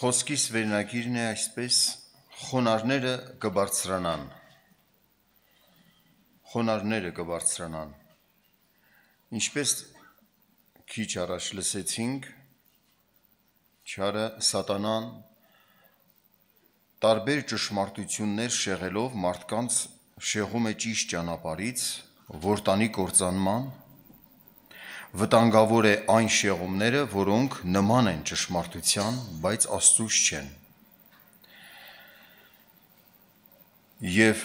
Խոսքիս վերնագիրն է այսպես. խոնարները կբարձրանան։ Խոնարները կբարձրանան։ Ինչպես քիչ առաջ լսեցինք, չարը սատանան տարբեր ճշմարտություններ շեղելով մարդկանց շեղում է ճիշտ ճանապարից, որտանի կործանման վտանգավոր է այն շեղումները, որոնք նման են ճշմարտության, բայց աստուած չեն։ Եվ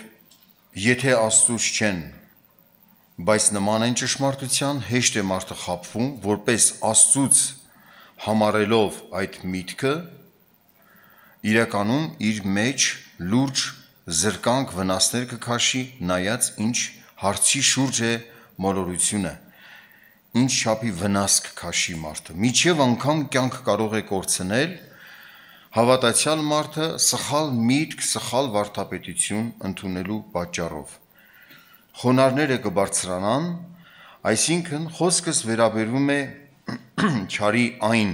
եթե աստուած չեն, բայց նման են ճշմարտության, հեշտ է մարդը խափվում, որպես աստուած համարելով այդ միտքը իրականում իր մեջ լուրջ զրկանք վնասներ կքաշի, նայած ինչ հարցի շուրջ է մոլորությունը ինչ շապի վնաս կքաշի մարդը։ Միջև անգամ կյանք կարող է կորցնել հավատացյալ մարդը սխալ միտք, սխալ վարդապետություն ընդունելու պատճառով։ Խոնարները կբարձրանան, այսինքն խոսքս վերաբերում է չարի այն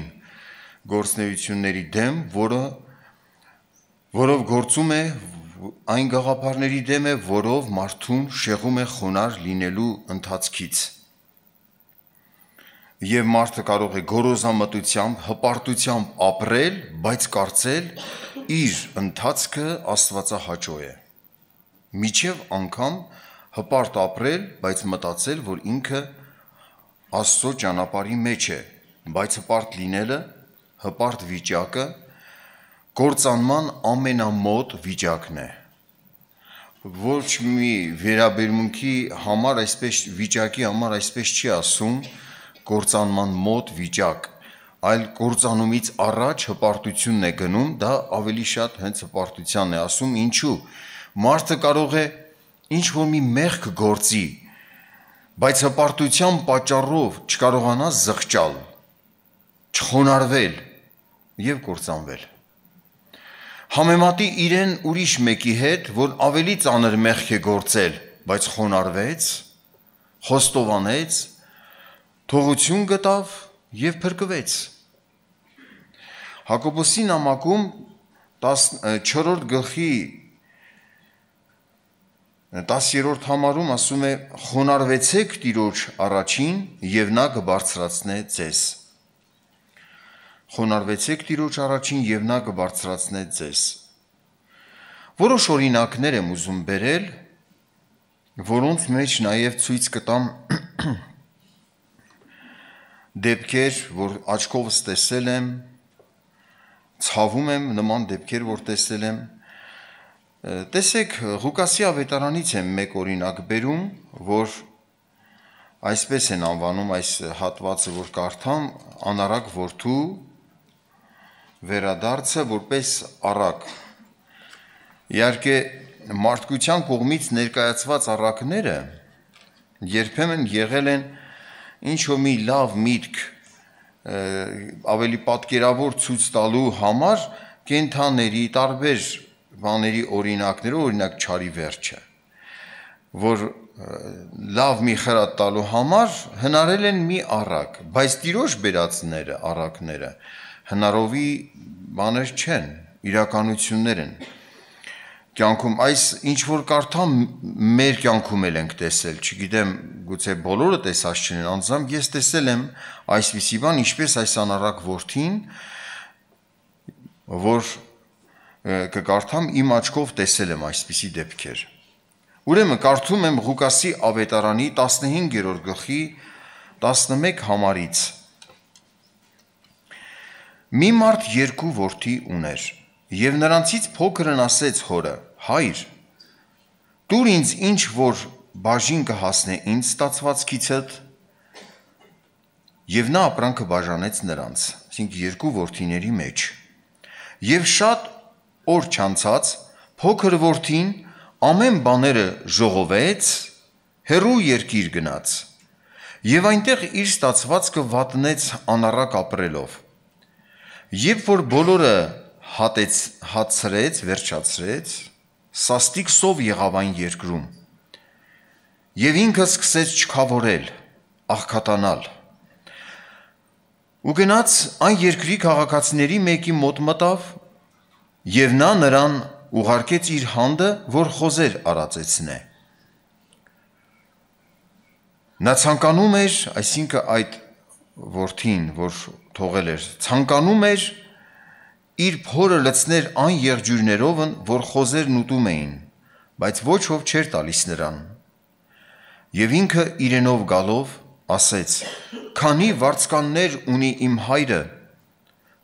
գործնեությունների դեմ, որը որով գործում է այն գաղափարների դեմ է, որով մարդուն շեղում է խոնար լինելու ընթացքից եւ մարդը կարող է գորոզամտությամբ, հպարտությամբ ապրել, բայց կարծել իր ընթացքը աստվածահաճո է։ Միջև անգամ հպարտ ապրել, բայց մտածել, որ ինքը աստծո ճանապարհի մեջ է, բայց հպարտ լինելը, հպարտ վիճակը գործանման ամենամոտ վիճակն է ոչ մի վերաբերմունքի համար այսպես վիճակի համար այսպես չի ասում կործանման մոտ վիճակ, այլ կործանումից առաջ հպարտությունն է գնում, դա ավելի շատ հենց հպարտության է ասում, ինչու մարդը կարող է ինչ որ մի մեղք գործի, բայց հպարտության պատճառով չկարողանա զղջալ, չխոնարվել եւ կործանվել։ Համեմատի իրեն ուրիշ մեկի հետ, որ ավելի ծանր մեղք է գործել, բայց խոնարվեց, խոստովանեց թողություն գտավ եւ փրկվեց։ Հակոբոսի նամակում 14-րդ գլխի 10-րդ համարում ասում է խոնարհվեցեք Տիրոջ առաջին եւ նա կբարձրացնե ձեզ։ Խոնարհվեցեք Տիրոջ առաջին եւ նա կբարձրացնե ձեզ։ Որոշ օրինակներ եմ ուզում բերել, որոնց մեջ նաեւ ցույց կտամ դեպքեր, որ աչքովս տեսել եմ, ցավում եմ նման դեպքեր, որ տեսել եմ։ Տեսեք, Ղուկասի ավետարանից եմ մեկ օրինակ բերում, որ այսպես են անվանում այս հատվածը, որ կարդամ, անարակ որդու վերադարձը որպես առակ։ Իհարկե մարդկության կողմից ներկայացված առակները երբեմն եղել են, են ինչ որ մի լավ միտք ավելի պատկերավոր ցույց տալու համար կենթաների տարբեր բաների օրինակներով օրինակ ճարի վերջը որ լավ մի խրատ տալու համար հնարել են մի առակ, բայց տիրոջ բերածները, առակները հնարովի բաներ չեն, իրականություններ են կյանքում այս ինչ որ կարթա մեր կյանքում էլ ենք տեսել, չգիտեմ, գուցե բոլորը տեսած չեն, անձամբ ես տեսել եմ այսպիսի բան, ինչպես այս անարակ worth-ին, որ կկարդամ իմ աչքով տեսել եմ այսպիսի դեպքեր։ Ուրեմն կարդում եմ Ղուկասի ավետարանի 15-րդ գլխի 11 համարից։ Մի մարդ երկու worth-ի ուներ Եվ նրանցից փոքրն ասեց հորը. Հայր, դուր ինձ ինչ որ բաժին կհասնե ինձ ստացվածքիցդ եւ նա ապրանքը բաժանեց նրանց ասինք երկու ворթիների մեջ եւ շատ օր չանցած փոքր ворթին ամեն բաները ժողովեց հերու երկիր գնաց եւ այնտեղ իր ստացվածքը վատնեց անառակ ապրելով երբ որ բոլորը հատեց հացրեց, վերջացրեց, սաստիկ սով եղավ այն երկրում։ Եվ ինքը սկսեց չքավորել, աղքատանալ։ Ու գնաց այն երկրի քաղաքացիների մեկի մոտ մտավ, եւ նա նրան ուղարկեց իր հանդը, որ խոզեր արածեցնե։ Նա ցանկանում էր, այսինքն այդ worth-ին, որ թողել էր, ցանկանում էր, որ իր փորը լցներ այն եղջյուրներովն, որ խոզերն ուտում էին, բայց ոչ ով չէր տալիս նրան։ Եվ ինքը իրենով գալով ասեց. «Քանի վարձկաններ ունի իմ հայրը,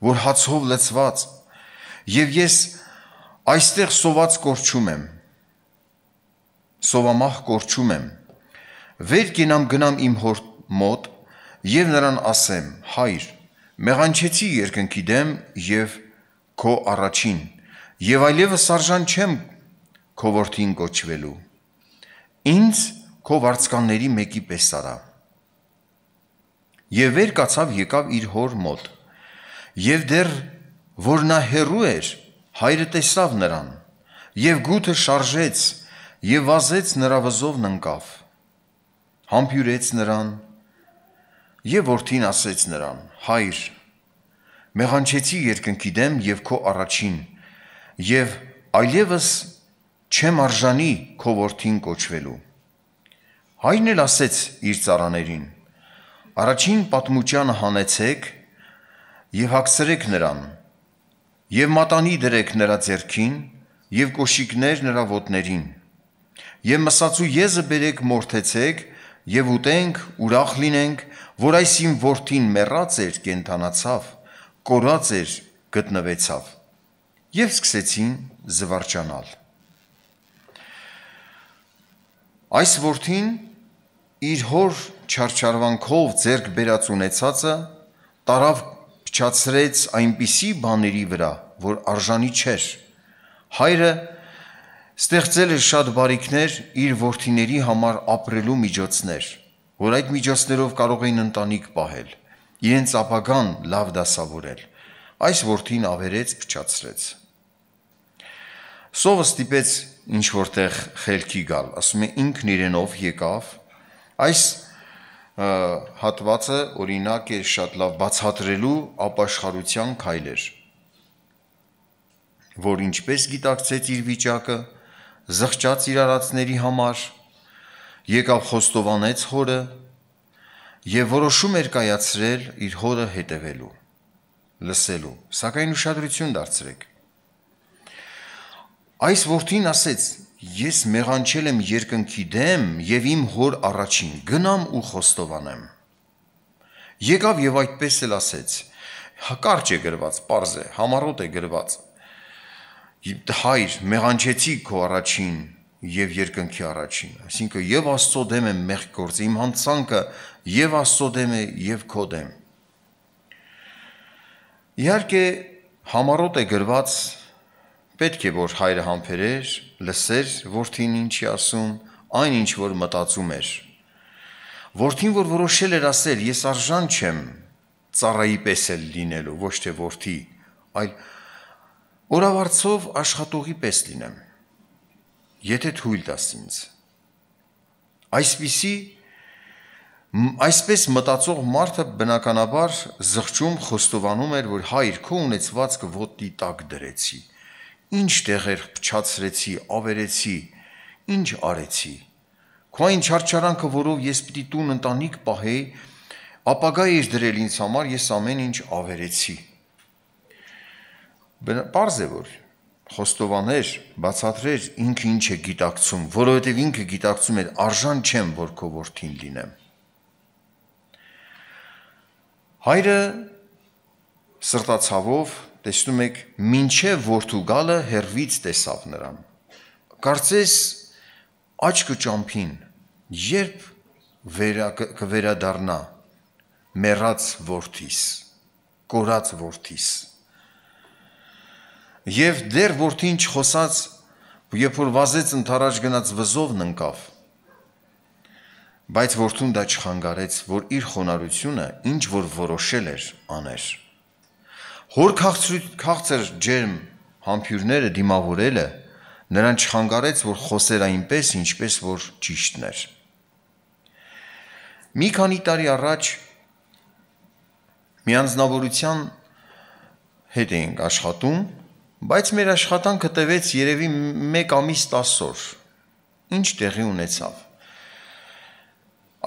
որ հացով լցված, եւ ես այստեղ սոված կորչում եմ»։ Սովամահ կորչում եմ։ Վեր կենամ գնամ իմ հոր մոտ եւ նրան ասեմ. «Հայր, մեղանչեցի երկնքի դեմ եւ քո առաջին եւ այլևս արժան չեմ քո որդին կոչվելու ինձ քո վարձկանների մեկի պես արա եւ վեր կացավ եկավ իր հոր մոտ եւ դեռ որ նա հերու էր հայրը տեսավ նրան եւ գութը շարժեց եւ վազեց նրա վզովն ընկավ համբյուրեց նրան եւ որդին ասեց նրան հայր մեղանչեցի երկնքի դեմ եւ քո առաջին եւ այլևս չեմ արժանի քո որդին կոչվելու։ Հայն էլ ասեց իր цаրաներին. Առաջին պատմուճանը հանեցեք եւ հացրեք նրան եւ մատանի դրեք նրա ձեռքին եւ կոշիկներ նրա ոտներին եւ մսածու եզը բերեք մորթեցեք եւ ուտենք ուրախ լինենք որ այս իմ որդին մեռած էր կենթանացավ կորած էր գտնվեցավ եւ սկսեցին զվարճանալ։ Այս որդին իր հոր չարչարվանքով ձերկ բերած ունեցածը տարավ փչացրեց այնպիսի բաների վրա, որ արժանի չէր։ Հայրը ստեղծել էր շատ բարիքներ իր որդիների համար ապրելու միջոցներ, որ այդ միջոցներով կարող էին ընտանիք պահել իրենց ապագան լավ դասավորել։ Այս որդին ավերեց, փչացրեց։ Սովը ստիպեց ինչ որտեղ խելքի գալ, ասում է ինքն իրենով եկավ։ Այս հատվածը օրինակ է շատ լավ բացատրելու ապաշխարության քայլեր, որ ինչպես գիտակցեց իր վիճակը, զղջաց իր արածների համար, եկավ խոստովանեց հորը, եւ որոշում էր կայացրել իր հորը հետևելու, լսելու, սակայն ուշադրություն դարձրեք։ Այս որդին ասեց. Ես մեղանչել եմ երկնքի դեմ եւ իմ հոր առաջին գնամ ու խոստովանեմ։ Եկավ եւ այդպես էլ ասեց. Հակարճ է գրված, པարզ է, համառոտ է գրված հայր մեղանչեցի քո առաջին եւ երկնքի առաջին այսինքն եւ աստծո դեմ եմ մեղք գործի իմ հանցանքը եւ Աստծո դեմ է եւ քո դեմ։ Իհարկե համառոտ է գրված պետք է որ հայրը համբերեր, լսեր որդին ինչի ասում, այն ինչ որ մտածում էր։ Որդին որ որոշել էր ասել, ես արժան չեմ ծառայի պես էլ լինելու, ոչ թե որդի, այլ օրավարձով աշխատողի պես լինեմ։ Եթե թույլ տաս ինձ։ Այսպիսի Այսպես մտածող մարդը բնականաբար զղջում խոստովանում էր, որ հայր քո ունեցվածքը ոտի տակ դրեցի։ Ինչ տեղեր փչացրեցի, ավերեցի, ինչ արեցի։ Քո այն չարչարանքը, որով ես պիտի տուն ընտանիք պահեի, ապագա ես դրել ինձ համար, ես ամեն ինչ ավերեցի։ Պարզ է որ խոստովաներ, բացատրեր ինքը ինչ է գիտակցում, որովհետև ինքը գիտակցում է արժան չեմ, որ քո որդին լինեմ։ Հայրը սրտացավով տեսնում եք, ինչե որդու գալը հերվից տեսավ նրան։ Կարծես աչքը ճամփին, երբ վերա կվերադառնա մեռած որդիս, կորած որդիս։ Եվ դեռ որդին չխոսած, երբ որ վազեց ընթարած գնաց վզովն ընկավ, Բայց որդուն դա չխանգարեց, որ իր խոնարհությունը ինչ որ որոշել էր աներ։ Հոր քաղցր ջերմ համբյուրները դիմավորելը նրան չխանգարեց, որ խոսեր այնպես, ինչպես որ ճիշտն էր։ Մի քանի տարի առաջ միանձնավորության հետ էինք աշխատում, բայց մեր աշխատանքը տևեց երևի 1 ամիս 10 օր։ Ինչ տեղի ունեցավ։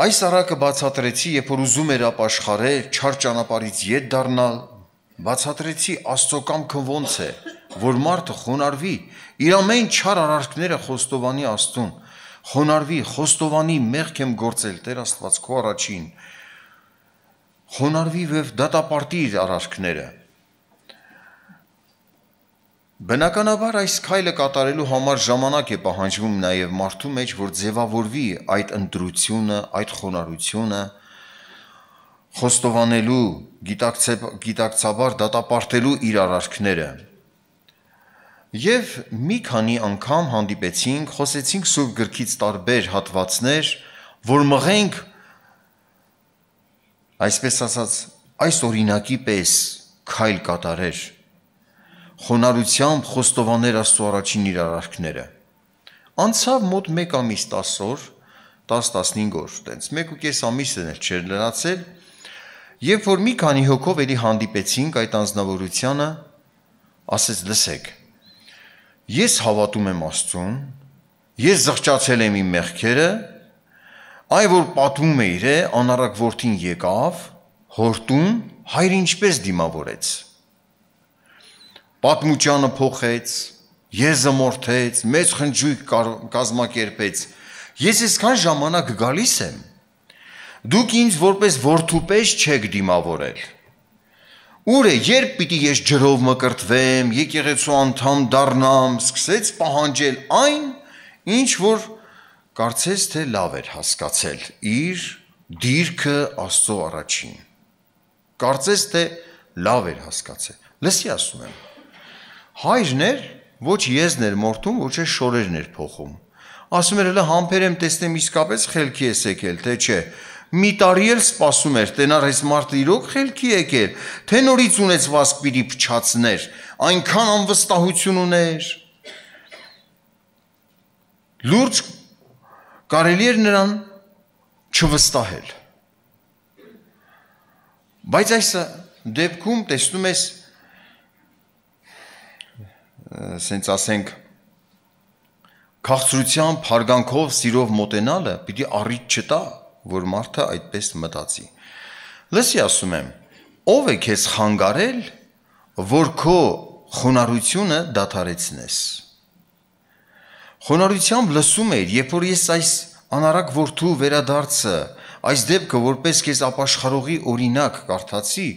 Այս առակը բացատրեցի, երբ որ ուզում էր ապաշխարել, չար ճանապարից ետ դառնալ, բացատրեցի Աստծո կամքը ոնց է, որ մարդը խոնարհվի, իր ամեն չար արարքները խոստովանի Աստուն, խոնարհվի, խոստովանի մեղք եմ գործել Տեր Աստված քո առաջին, խոնարհվի եւ դատապարտի իր արարքները, Բնականաբար այս քայլը կատարելու համար ժամանակ է պահանջվում նաև մարդու մեջ, որ ձևավորվի այդ ընտրությունը, այդ խոնարհությունը, խոստովանելու, գիտակցաբար դատապարտելու իր արարքները։ Եվ մի քանի անգամ հանդիպեցինք, խոսեցինք Սուրբ գրքից տարբեր հատվածներ, որ մղենք այսպես ասած այս օրինակի պես քայլ կատարեր խոնարությամբ խոստովաներ Աստծո առաջին իր արարքները։ Անցավ մոտ 1 ամիս 10 օր, 10-15 օր, տենց 1.5 ամիս էլ չէր լրացել, երբ որ մի քանի հոգով էլի հանդիպեցինք այդ անznավորությանը, ասեց լսեք։ Ես հավատում եմ Աստծուն, ես զղճացել եմ իմ մեղքերը, այ որ պատվում է իրե անառակ որդին եկավ, հորտուն հայր ինչպես դիմավորեց պատմությանը փոխեց, ես զմորթեց, մեծ խնջույք կազմակերպեց։ Ես այսքան ժամանակ գալիս եմ։ Դուք ինձ որպես որդուպես չեք դիմավորել։ Ուր է, երբ պիտի ես ջրով մկրտվեմ, եկեղեցու անդամ դառնամ, սկսեց պահանջել այն, ինչ որ կարծես թե լավ էր հասկացել իր դիրքը Աստծո առաջին։ Կարծես թե լավ էր հասկացել։ Լսի ասում եմ Հայրն էր, ոչ եզն էր մորթում, ոչ էլ շորերն էր փոխում։ Ասում էր հələ համբեր եմ տեսնեմ իսկապես խելքի ես եկել, թե չէ։ Մի տարի էլ սպասում էր, տենար այս մարդը իրոք խելքի եկել, թե նորից ունեցված պիտի փչացներ, այնքան անվստահություն ուներ։ Լուրջ կարելի էր նրան չվստահել։ Բայց այս դեպքում տեսնում ես սենց ասենք քաղցրության փարգանքով սիրով մոտենալը պիտի առիթ չտա, որ մարդը այդպես մտածի։ Լսի ասում եմ, ով է քեզ խանգարել, որ քո խոնարհությունը դադարեցնես։ Խոնարհությամբ լսում էր, երբ որ ես այս անարակ որդու վերադարձը, այս դեպքը որպես քեզ ապաշխարողի օրինակ կարդացի,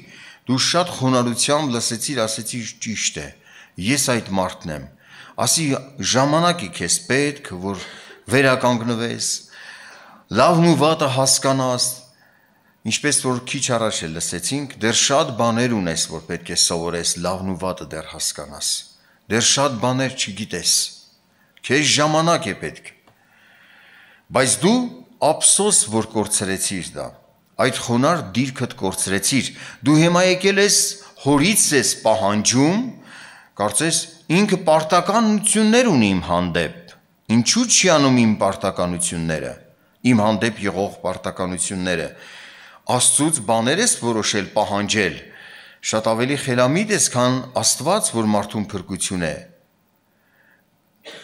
դու շատ խոնարհությամբ լսեցիր, ասեցիր ճիշտ է։ ճիշ ես այդ մարդն եմ։ Ասի ժամանակի քեզ պետք, որ վերականգնվես, լավն ու վատը հասկանաս։ Ինչպես որ քիչ առաջ է լսեցինք, դեռ շատ բաներ ունես, որ պետք է սովորես, լավն ու վատը դեռ հասկանաս։ Դեռ շատ բաներ չգիտես։ Քեզ ժամանակ է պետք։ Բայց դու ափսոս, որ կորցրեցիր դա։ Այդ խոնար դիրքդ կորցրեցիր։ Դու հիմա եկել ես հորից ես պահանջում, Կարծես ինքը պարտականություններ ունի իմ հանդեպ։ Ինչու՞ չի անում իմ պարտականությունները, իմ հանդեպ եղող պարտականությունները։ Աստծուց բաներ ես որոշել պահանջել։ Շատ ավելի խելամիտ ես, քան Աստված, որ մարդուն փրկություն է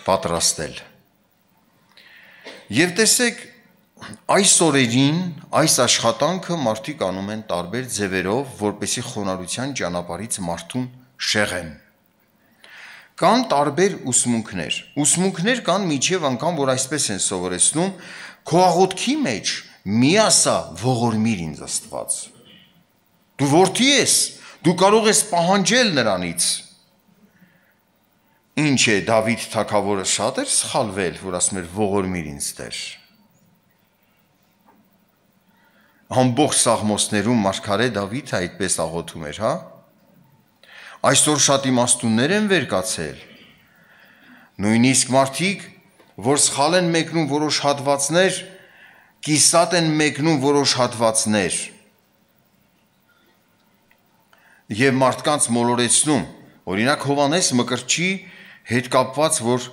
պատրաստել։ Եվ տեսեք, այս օրերին այս աշխատանքը մարդիկ անում են տարբեր ձևերով, որպեսի խոնարհության ճանապարից մարդուն շեղեն։ Կան տարբեր ուսմունքներ։ Ուսմունքներ կան միջև անգամ, որ այսպես են սովորեցնում. քո աղոթքի մեջ մի ասա ողորմիր ինձ Աստված։ Դու որդի ես, դու կարող ես պահանջել նրանից։ Ինչ է Դավիթ թագավորը շատ էր սխալվել, որ ասում էր ողորմիր ինձ Տեր։ Ամբողջ սաղմոսներում մարգարե Դավիթը այդպես աղոթում էր, հա՞ այսօր շատ իմաստուններ են վերկացել։ Նույնիսկ մարդիկ, որ սխալ են մեկնում որոշ հատվածներ, կիսատ են մեկնում որոշ հատվածներ եւ մարդկանց մոլորեցնում։ Օրինակ Հովանես Մկրտչի հետ կապված, որ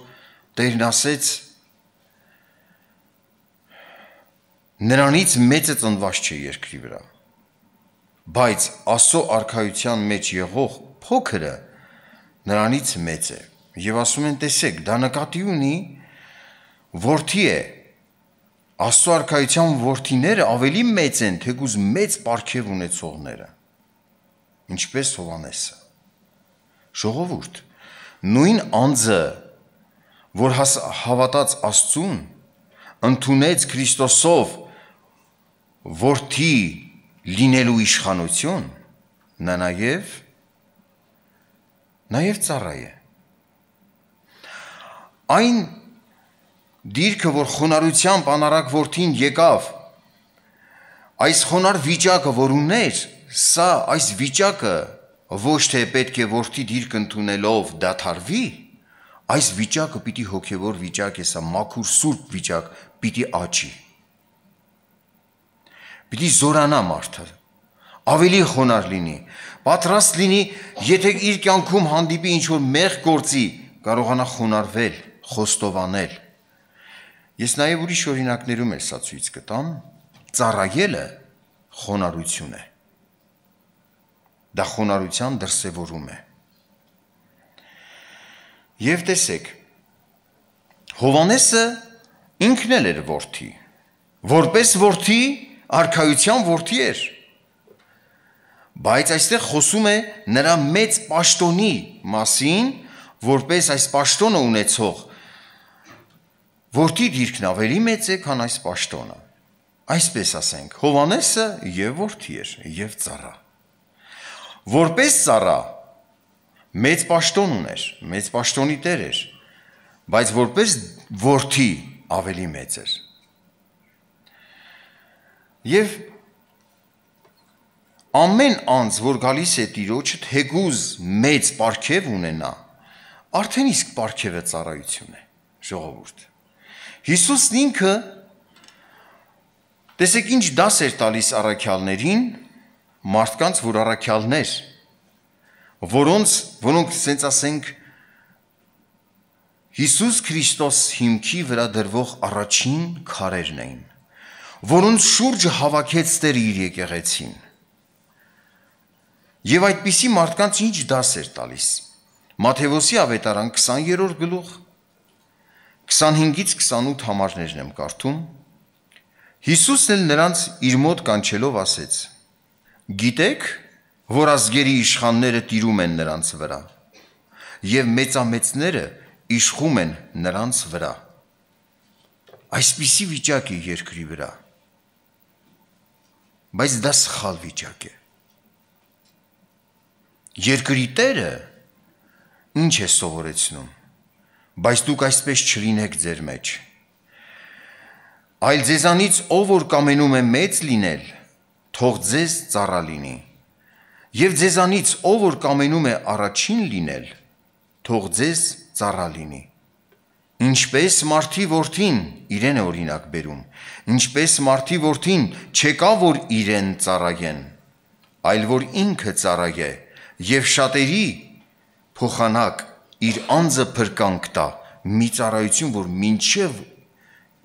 Տերն ասեց նրանից մեծը ծնված չէ երկրի վրա։ Բայց Աստծո արքայության մեջ եղող փոքրը նրանից մեծ է եւ ասում են տեսեք դա նկատի ունի worth-ի է Աստծո արքայության worth-իները ավելի մեծ են թեկուզ մեծ ապարքև ունեցողները ինչպես Հովանեսը ժողովուրդ նույն անձը որ հաս, հավատաց Աստծուն ընդունեց Քրիստոսով worth-ի լինելու իշխանություն նա նաև նաև ծառայ է։ Այն դիրքը, որ խոնարհությամբ անարակ որդին եկավ, այս խոնար վիճակը, որ ուներ, սա այս վիճակը ոչ թե պետք է որդի դիրք ընդունելով դաթարվի, այս վիճակը պիտի հոգևոր վիճակ է, սա մաքուր սուրբ վիճակ պիտի աճի։ Պիտի զորանա մարդը, ավելի խոնար լինի, պատրաստ լինի, եթե իր կյանքում հանդիպի ինչ-որ մեղ գործի, կարողանա խոնարվել, խոստովանել։ Ես նաև ուրիշ օրինակներում էլ սա ցույց կտամ, ծառայելը խոնարհություն է։ Դա խոնարհության դրսևորում է։ Եվ տեսեք, Հովանեսը ինքն էլ էր որդի, որպես որդի արքայության որդի էր։ որ Բայց այստեղ խոսում է նրա մեծ աշտոնի մասին, որպես այս աշտոնը ունեցող որդի դիրքն ավելի մեծ է, քան այս աշտոնը։ Այսպես ասենք, Հովանեսը եւ որդի էր, եւ ծառա։ Որպես ծառա մեծ աշտոն ուներ, մեծ աշտոնի տեր էր, բայց որպես որդի ավելի մեծ էր։ Եվ ամեն անձ, որ գալիս է Տիրոջը, թեգուզ մեծ պարգև ունենա, արդեն իսկ պարգևը ծառայություն է, ժողովուրդ։ Հիսուսն ինքը տեսեք ինչ դաս էր տալիս առաքյալներին, մարդկանց, որ առաքյալներ, որոնց, որոնք սենց ասենք Հիսուս Քրիստոս հիմքի վրա դրվող առաջին քարերն էին, որոնց շուրջը հավաքեց Տեր իր եկեղեցին Եվ այդպիսի մարդկանց ինչ դաս էր տալիս։ Մաթեոսի ավետարան 20-րդ գլուխ 25-ից 28 համարներն եմ կարդում։ Հիսուսն էլ նրանց իր մոտ կանչելով ասեց. Գիտեք, որ ազգերի իշխանները տիրում են նրանց վրա, եւ մեծամեծները իշխում են նրանց վրա։ Այսպիսի վիճակ է երկրի վրա։ Բայց դա սխալ վիճակ է։ Երկրի Տերը ինչ է սովորեցնում։ Բայց դուք այսպես չլինեք ձեր մեջ։ Այլ ձեզանից ով որ կամենում է մեծ լինել, թող ձեզ ծառա լինի։ Եվ ձեզանից ով որ կամենում է առաջին լինել, թող ձեզ ծառա լինի։ Ինչպես մարտի որդին իրեն է օրինակ բերում, ինչպես մարտի որդին չեկա որ իրեն ծառայեն, այլ որ ինքը ծառայե եւ շատերի փոխանակ իր անձը փրկանք տա մի ծառայություն, որ մինչև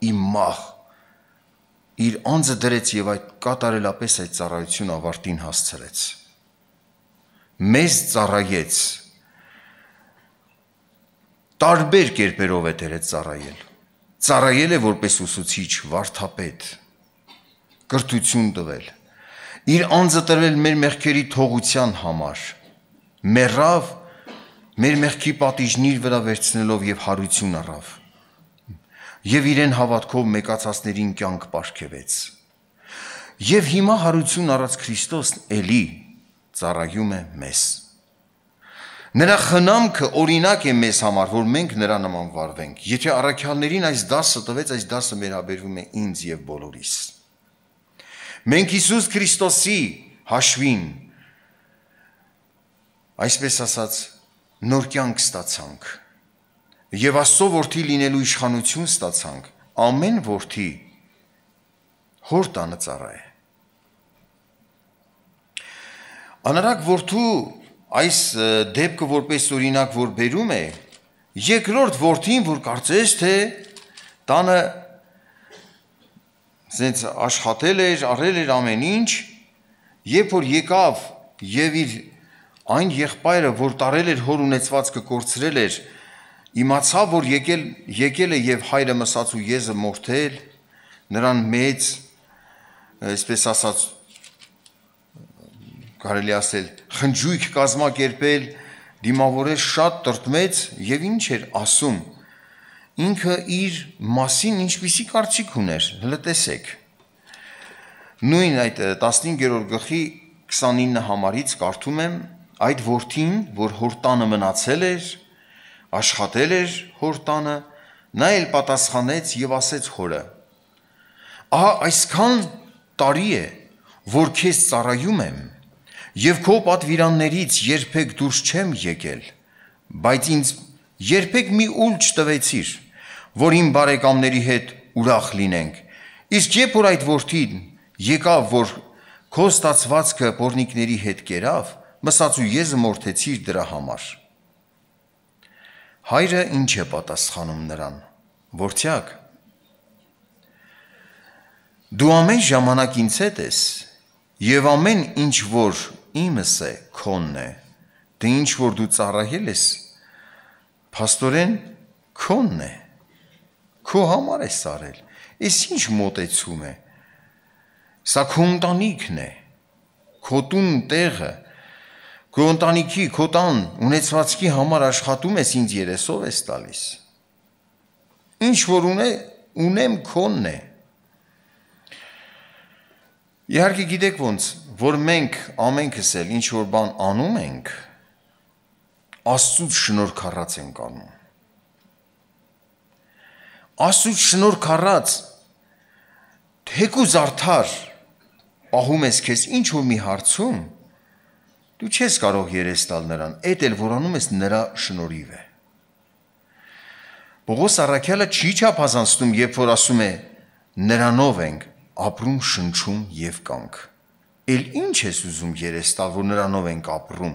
իմ մահ իր անձը դրեց եւ այդ կատարելապես այդ ծառայություն ավարտին հասցրեց։ Մեզ ծառայեց տարբեր կերպերով է դերեց ծառայել։ Ծառայել է որպես ուսուցիչ, վարդապետ, կրթություն տվել։ Իր անձը տրվել մեր մեղքերի թողության համար, մեռավ մեր մեղքի պատիժն իր վրա վերցնելով եւ հարություն առավ եւ իրեն հավատքով մեկացածներին կյանք ապարգևեց։ Եվ հիմա հարություն առած Քրիստոսն էլի ծառայում է մեզ։ Նրա խնամքը օրինակ է մեզ համար, որ մենք նրա նման վարվենք։ Եթե առաքյալներին այս դասը տվեց, այս դասը մեր հաբերվում է ինձ եւ բոլորիս։ Մենք Հիսուս Քրիստոսի հաշվին այսպես ասած նոր կյանք ստացանք եւ Աստծո որդի լինելու իշխանություն ստացանք ամեն որդի հոր տանը ծառա է անարակ որդու այս դեպքը որպես օրինակ որ բերում է երկրորդ որդին որ կարծես թե տանը ցենց աշխատել էր, արել էր ամեն ինչ, երբ որ եկավ եւ իր Այն եղբայրը, որ տարել էր հոր ունեցվածքը կորցրել էր, իմացավ, որ եկել եկել է եւ հայրը մսած ու եզը մորթել, նրան մեծ, այսպես ասած, կարելի ասել, խնջույք կազմակերպել, դիմավորել շատ տրտմեց եւ ինչ էր ասում։ Ինքը իր մասին ինչպիսի կարծիք ուներ, հələ տեսեք։ Նույն այդ 15-րդ գլխի 29 համարից կարդում եմ այդ որդին, որ հորտանը մնացել էր, աշխատել էր հորտանը, նա էլ պատասխանեց եւ ասեց խորը. Ահա այսքան տարի է, որ քեզ ծառայում եմ, եւ քո պատվիրաններից երբեք դուրս չեմ եկել, բայց ինձ երբեք մի ուլ չտվեցիր, որ իմ բարեկամների հետ ուրախ լինենք։ Իսկ երբ որ այդ որդին եկավ, որ քո ստացվածքը բորնիկների հետ կերավ, մսացու ես մորթեցիր դրա համար։ Հայրը ինչ է պատասխանում նրան։ Որդյակ, դու ամեն ժամանակ ինձ հետ ես եւ ամեն ինչ որ իմս է, քոնն է։ Դե ինչ որ դու ծառայել ես, փաստորեն քոնն է։ Քո համար է սարել։ Իս ինչ մտեցում է։ Սա քո ընտանիքն է։ Քո տուն տեղը, Քո ընտանիքի, քո տան ունեցվածքի համար աշխատում ես ինձ երեսով ես տալիս։ Ինչ որ ունե, ունեմ քոնն է։ Իհարկե գիտեք ոնց, որ մենք ամենքս էլ ինչ որ բան անում ենք, Աստծո շնորհքառած ենք անում։ Աստծո շնորհքառած թեկուզ արդար ահում ես քեզ ինչ որ մի հարցում Դու չես կարող երես տալ նրան, այդ էլ որանում ես նրա շնորհիվ է։ Պողոս Արաքյալը չի չափազանցնում, երբ որ ասում է նրանով ենք ապրում, շնչում եւ կանք։ Էլ ի՞նչ ես ուզում երես տալ, որ նրանով ենք ապրում։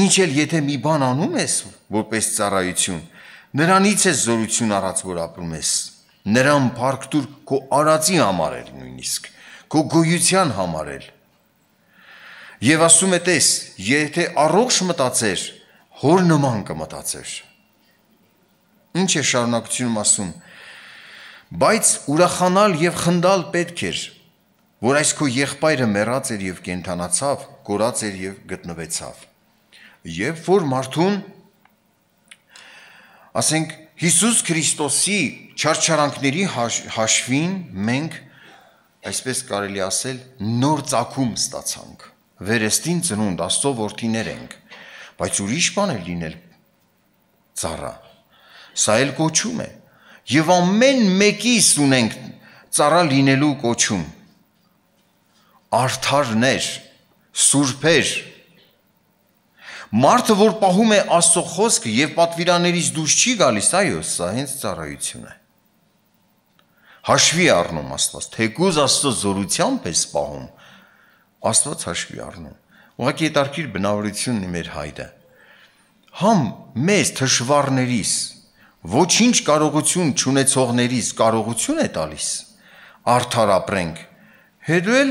Ինչ էլ եթե մի բան անում ես, որպես ծառայություն, նրանից ես զորություն առած, որ ապրում ես։ Նրան փառք դուր քո արածի համար էր նույնիսկ, քո գոյության համար էր Եվ ասում է տես, եթե առողջ մտածեր, հոր նման կմտածեր։ Ինչ է շարունակությունում ասում։ Բայց ուրախանալ եւ խնդալ պետք էր, որ այս քո եղբայրը մեռած էր եւ կենթանացավ, կորած էր եւ գտնվեցավ։ Եվ որ մարդուն ասենք Հիսուս Քրիստոսի չարչարանքների հաշ, հաշվին մենք այսպես կարելի ասել նոր ծագում ստացանք վերեստին ծնունդ Աստծո որդիներ ենք, բայց ուրիշ բան է լինել ծառա։ Սա էլ կոչում է։ Եվ ամեն մեկիս ունենք ծառա լինելու կոչում։ Արթարներ, սուրբեր։ Մարդը, որ պահում է Աստծո խոսքը եւ պատվիրաններից դուրս չի գալիս, այո, սա հենց ծառայություն է հաշվի առնում Աստված, թեկուզ Աստծո զորությամբ է սպահում, Աստված հաշվի առնում։ Ուղղակի այդ արկիր բնավորությունն է մեր հայրը։ Համ մեզ թշվառներից, ոչինչ կարողություն չունեցողներից կարողություն է տալիս արդար ապրենք, հետո էլ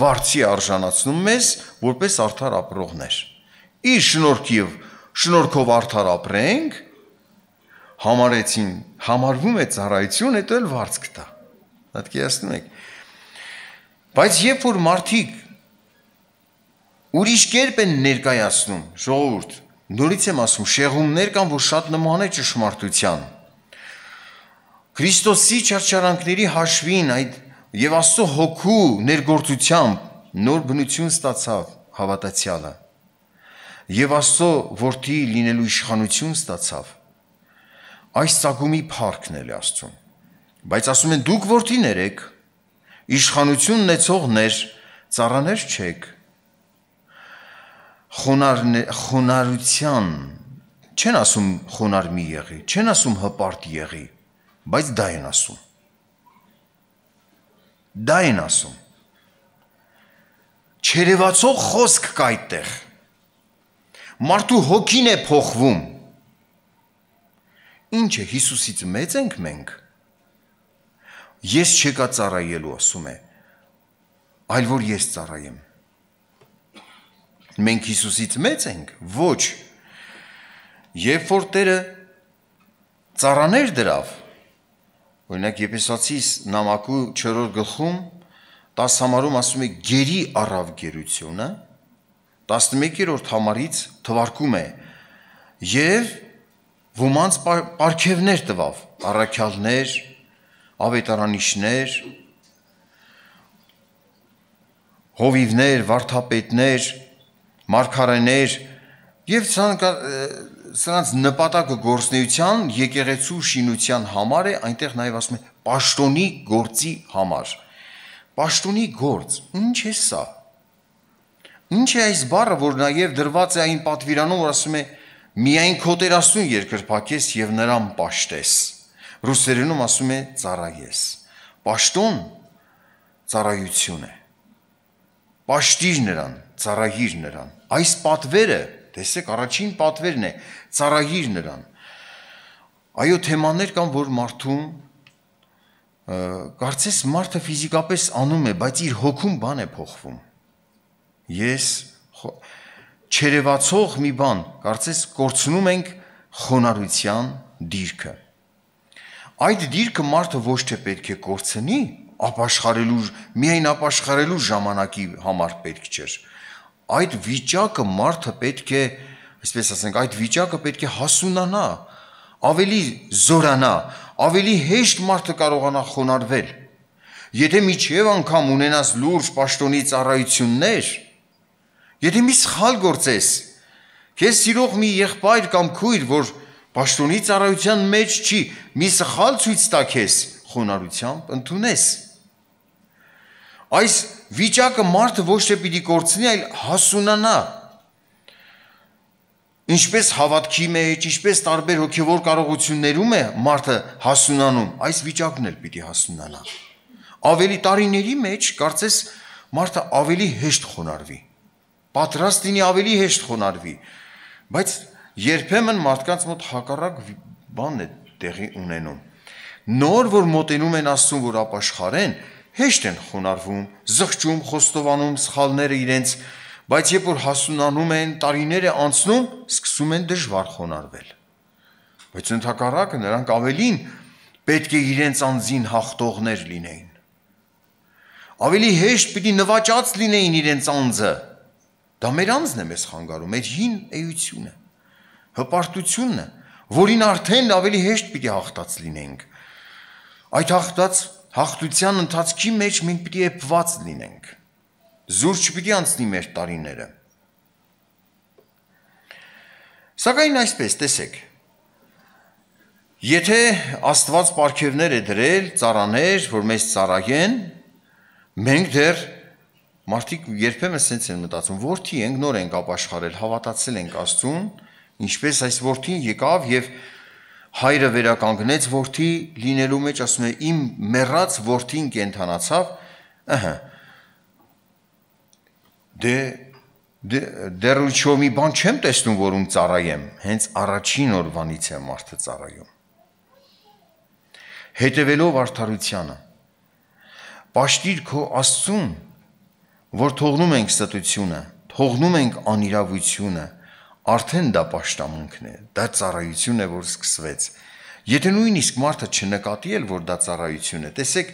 վարձի արժանացնում մեզ որպես արդար ապրողներ։ Իր շնորհքիվ, շնորհքով արդար ապրենք, համարեցին, համարվում է ծառայություն, հետո էլ վարձ կտա։ Դա դիասնում եք։ Բայց երբ որ մարդիկ ուրիշ կերպ են ներկայացնում, ժողովուրդ։ Նորից եմ ասում, շեղումներ կան, որ շատ նման է ճշմարտության։ Քրիստոսի չարչարանքների հաշվին այդ եւ Աստծո հոգու ներգործությամբ նոր բնություն ստացավ հավատացյալը։ Եվ Աստծո որդի լինելու իշխանություն ստացավ։ Այս ցակումի փառքն էլ Աստծուն։ Բայց ասում են դուք որդիներ եք, իշխանություն ունեցողներ, ծառաներ չեք խոնար խոնարության չեն ասում խոնար մի եղի, չեն ասում հպարտ եղի, բայց դա են ասում։ Դա են ասում։ Չերևացող խոսք կա այդտեղ։ Մարդու հոգին է փոխվում։ Ինչ է Հիսուսից մեծ ենք մենք։ Ես չեկա ծառայելու, ասում է, այլ որ ես ծառայեմ մենք Հիսուսից մեծ ենք, ոչ։ Երբ որ Տերը ծառաներ դրավ, օրինակ Եփեսացիս նամակու 4-րդ գլխում 10 համարում ասում է գերի առավ գերությունը, 11-րդ համարից թվարկում է եւ ոմանց պարգևներ տվավ, առաքյալներ, ավետարանիչներ, հովիվներ, վարդապետներ, մարգարեներ եւ սրանց նպատակը գործնեության, եկեղեցու շինության համար է, այնտեղ նաեւ ասում է պաշտոնի գործի համար։ Պաշտոնի գործ, ի՞նչ է սա։ Ինչ է այս բառը, որ նաեւ դրված է այն պատվիրանում, որ ասում է միայն քո Տերաստուն երկրպակես եւ նրան պաշտես։ Ռուսերենում ասում է ծառայես։ Պաշտոն ծառայություն է։ Պաշտիր նրան, ծառայիր նրան։ Այս պատվերը, տեսեք, առաջին պատվերն է, ծառայիր նրան։ Այո, թեմաներ կան, որ մարդում կարծես մարդը ֆիզիկապես անում է, բայց իր հոգում բան է փոխվում։ Ես չերևացող մի բան, կարծես կորցնում ենք խոնարհության դիրքը։ Այդ դիրքը մարդը ոչ թե պետք է կորցնի, ապաշխարելու միայն ապաշխարելու ժամանակի համար պետք չէր, այդ վիճակը մարդը պետք է, այսպես ասենք, այդ վիճակը պետք է հասունանա, ավելի զորանա, ավելի հեշտ մարդը կարողանա խոնարհվել։ Եթե միջև անգամ ունենաս լուրջ պաշտոնի ծառայություններ, եթե մի սխալ գործես, քեզ սիրող մի եղբայր կամ քույր, որ պաշտոնի ծառայության մեջ չի, մի սխալ ցույց տա քեզ, խոնարհությամբ ընդունես։ Այս վիճակը մարդը ոչ թե պիտի կորցնի, այլ հասունանա։ Ինչպես հավատքի մեջ, ինչպես տարբեր հոգևոր կարողություններում է մարդը հասունանում, այս վիճակն էլ պիտի հասունանա։ Ավելի տարիների մեջ կարծես մարդը ավելի հեշտ խոնարհվի։ Պատրաստ լինի ավելի հեշտ խոնարհվի, բայց երբեմն մարդկանց մոտ հակառակ բանն է տեղի ունենում։ Նոր որ մոտենում են Աստծուն, որ ապաշխարեն, հեշտ են խոնարվում, զղջում, խոստովանում սխալները իրենց, բայց երբ որ հասունանում են, տարիներ է անցնում, սկսում են դժվար խոնարվել։ Բայց ընդհակառակը նրանք ավելին պետք է իրենց անձին հաղթողներ լինեին։ Ավելի հեշտ պիտի նվաճած լինեին իրենց անձը։ Դա մեր անձն է մեզ խանգարում, մեր հին էությունը, հպարտությունն է, որին արդեն ավելի հեշտ պիտի հաղթած լինենք։ Այդ հաղթած հաղթության ընթացքի մեջ մենք պիտի եփված լինենք։ Զուր չպիտի անցնի մեր տարիները։ Սակայն այսպես, տեսեք, Եթե Աստված պարգևներ է դրել, цаրաներ, որ մեզ цаրագեն, մենք դեռ մարդիկ երբեմն սենց են մտածում, որդի ենք, նոր ենք ապաշխարել, հավատացել ենք Աստծուն, ինչպես այս որդին եկավ եւ և հայրը վերականգնեց որդի լինելու մեջ, ասում է իմ մեռած որդին կենթանացավ, ըհը։ Դե, դե դեռուչո մի բան չեմ տեսնում, որում ծառայեմ, հենց առաջին օրվանից եմ մարդը ծառայում։ Հետևելով արդարությանը։ Պաշտիր քո Աստծուն, որ թողնում ենք ստությունը, թողնում ենք անիրավությունը, արդեն դա աշտամունքն է, դա ծառայություն է, որ սկսվեց։ Եթե նույնիսկ մարդը չնկատի էլ, որ դա ծառայություն է, տեսեք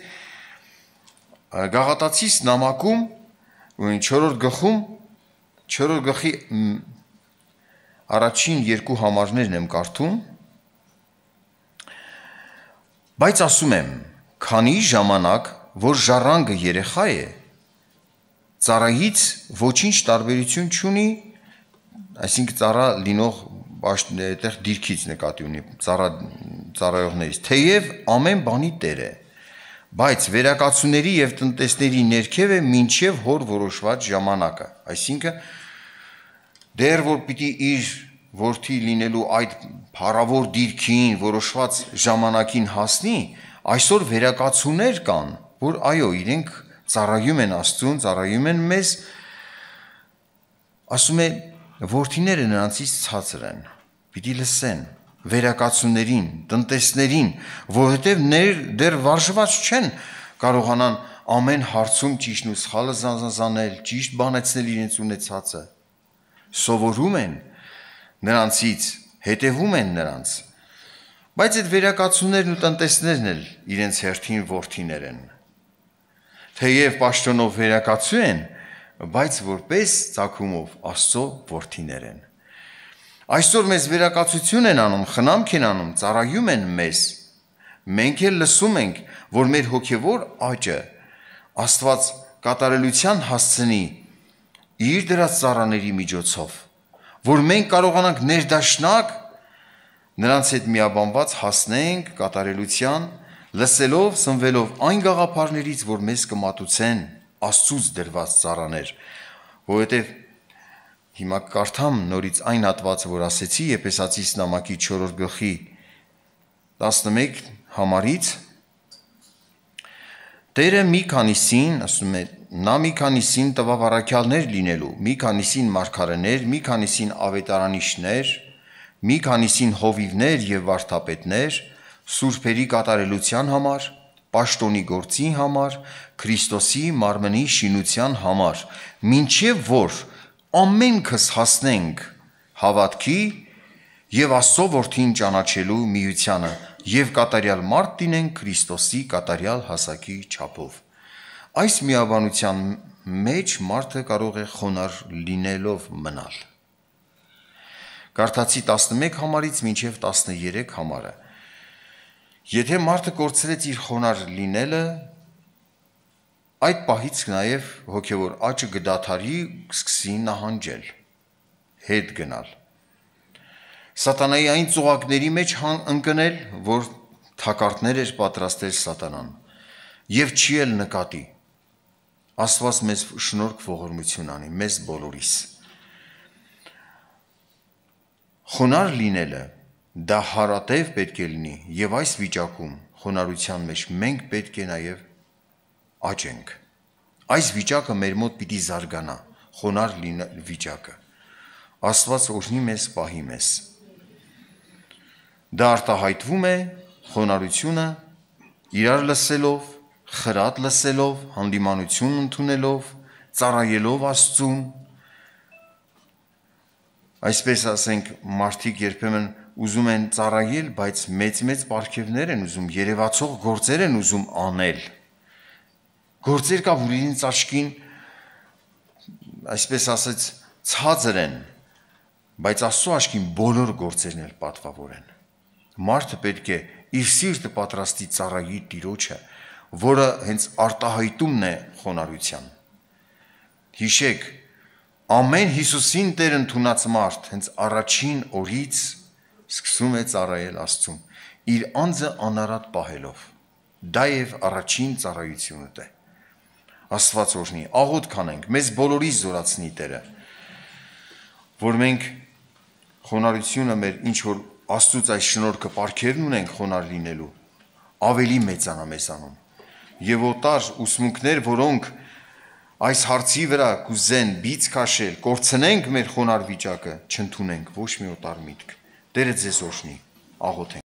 Գաղատացիս նամակում ու 4-րդ գլխում 4-րդ գլխի առաջին երկու համարներն եմ կարդում, Բայց ասում եմ, քանի ժամանակ, որ ժառանգը երեխա է, ծառայից ոչինչ տարբերություն չունի այսինքն ծառա լինող այդտեղ դիրքից նկատի ունի ծառա ծառայողներից թեև ամեն բանի տեր է բայց վերակացուների եւ տնտեսների ներքև է մինչև հոր որոշված ժամանակը այսինքն դեռ որ պիտի իր որդի լինելու այդ փառավոր դիրքին որոշված ժամանակին հասնի այսօր վերակացուներ կան որ այո իրենք ծառայում են աստծուն ծառայում են մեզ ասում է Որդիները նրանցից ցածր են։ Պիտի լսեն վերակացուներին, տնտեսներին, որովհետև ներ դեռ վարժված չեն կարողանան ամեն հարցում ճիշտն ու սխալը զանզանզանել, ճիշտ բանացնել իրենց ունեցածը։ Սովորում են նրանցից, հետևում են նրանց։ Բայց այդ վերակացուներն ու տնտեսներն էլ իրենց հերթին որդիներ են։ Թեև պաշտոնով վերակացու են, բայց որպես ցակումով Աստծո որդիներ են։ Այսօր մեզ վերակացություն են անում, խնամք են անում, ծառայում են մեզ։ Մենք էլ լսում ենք, որ մեր հոգևոր աճը Աստված կատարելության հասցնի իր դրած ծառաների միջոցով, որ մենք կարողանանք ներդաշնակ նրանց հետ միաբանված հասնենք կատարելության, լսելով, սնվելով այն գաղափարներից, որ մեզ կմատուցեն, Աստծուց դրված ծառաներ, որովհետև հիմա կարդամ նորից այն հատվածը, որ ասեցի Եփեսացիս նամակի 4-րդ գլխի 11 համարից Տերը մի քանիսին, ասում է, նա մի քանիսին տվավ առաքյալներ լինելու, մի քանիսին մարգարեներ, մի քանիսին ավետարանիչներ, մի քանիսին հովիվներ եւ վարդապետներ, սուրբերի կատարելության համար, պաշտոնի գործի համար, Քրիստոսի մարմնի շինության համար, ինչև որ ամենքս հասնենք հավատքի եւ Աստծո որդին ճանաչելու միությանը եւ կատարյալ մարդ դինենք Քրիստոսի կատարյալ հասակի չափով։ Այս միաբանության մեջ մարդը կարող է խոնար լինելով մնալ։ Կարդացի 11 համարից մինչև 13 համարը։ Եթե մարդը կորցրեց իր խոնար լինելը, Այդ պահից նաև հոգևոր աճը գդաթարի սկսի նահանջել, հետ գնալ։ Սատանայի այն ծուղակների մեջ հան ընկնել, որ թակարդներ էր պատրաստել սատանան, եւ չի էլ նկատի։ Աստված մեզ շնորհք ողորմություն անի, մեզ բոլորիս։ Խոնար լինելը դա հարատև պետք է լինի եւ այս վիճակում խոնարհության մեջ մենք պետք է նաեւ աճենք։ Այս վիճակը մեր մոտ պիտի զարգանա, խոնար լինել վիճակը։ Աստված օրհնի մեզ, պահի մեզ։ Դա արտահայտվում է խոնարհությունը իրար լսելով, խրատ լսելով, հանդիմանություն ընդունելով, ծառայելով Աստծուն։ Այսպես ասենք, մարդիկ երբեմն ուզում են ծառայել, բայց մեծ-մեծ պարգևներ են ուզում, երևացող գործեր են ուզում անել գործեր կա, որ իրենց աչքին այսպես ասած ցածր են, բայց Աստծո աչքին բոլոր գործերն էլ պատվավոր են։ Մարդը պետք է իր սիրտը պատրաստի ծառայի տիրոջը, որը հենց արտահայտումն է խոնարհության։ Հիշեք, ամեն Հիսուսին Տեր ընդունած մարդ հենց առաջին օրից սկսում է ծառայել Աստծուն, իր անձը անարատ պահելով։ Դա եւ առաջին ծառայությունն է։ Աստված օրհնի, աղոտ կանենք, մեզ բոլորիս զորացնի Տերը, որ մենք խոնարհությունը մեր ինչ որ Աստծո այս շնորհքը ապարքերն ունենք խոնար լինելու, ավելի մեծանա մեզ անում։ Եվ օտար ուսմունքներ, որոնք այս հարցի վրա կուզեն բից քաշել, կորցնենք մեր խոնար վիճակը, չընդունենք ոչ մի օտար միտք։ Տերը ձեզ օրհնի, աղոթենք։